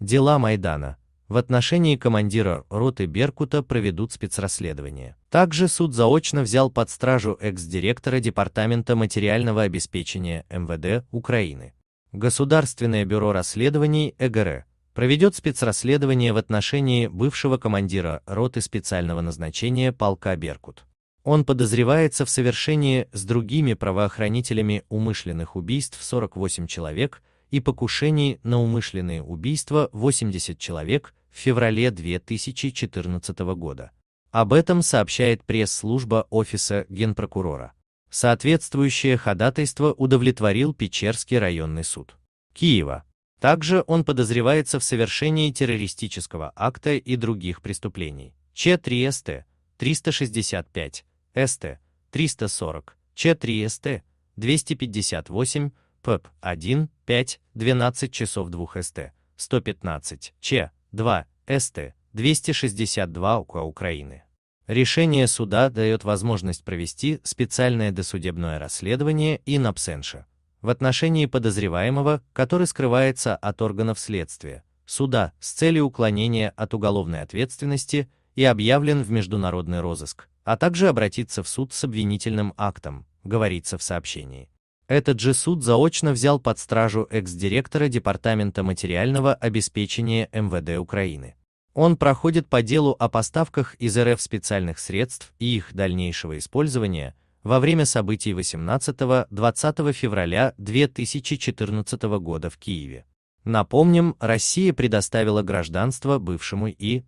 Дела Майдана в отношении командира роты Беркута проведут спецрасследование. Также суд заочно взял под стражу экс-директора Департамента материального обеспечения МВД Украины. Государственное бюро расследований ЭГР проведет спецрасследование в отношении бывшего командира роты специального назначения полка Беркут. Он подозревается в совершении с другими правоохранителями умышленных убийств 48 человек и покушений на умышленные убийства 80 человек в феврале 2014 года. Об этом сообщает пресс-служба Офиса Генпрокурора. Соответствующее ходатайство удовлетворил Печерский районный суд. Киева. Также он подозревается в совершении террористического акта и других преступлений. Ч3СТ 365, СТ 340, Ч3СТ 258, ПЭП 1, 5, 12 часов 2 СТ, 115, Ч, 2, СТ, 262 УК Украины. Решение суда дает возможность провести специальное досудебное расследование и абсенше в отношении подозреваемого, который скрывается от органов следствия, суда с целью уклонения от уголовной ответственности и объявлен в международный розыск, а также обратиться в суд с обвинительным актом, говорится в сообщении. Этот же суд заочно взял под стражу экс-директора Департамента материального обеспечения МВД Украины. Он проходит по делу о поставках из РФ специальных средств и их дальнейшего использования во время событий 18-20 февраля 2014 года в Киеве. Напомним, Россия предоставила гражданство бывшему и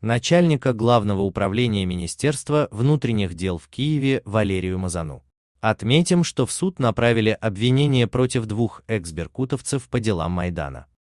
начальника Главного управления Министерства внутренних дел в Киеве Валерию Мазану. Отметим, что в суд направили обвинение против двух экс-беркутовцев по делам Майдана.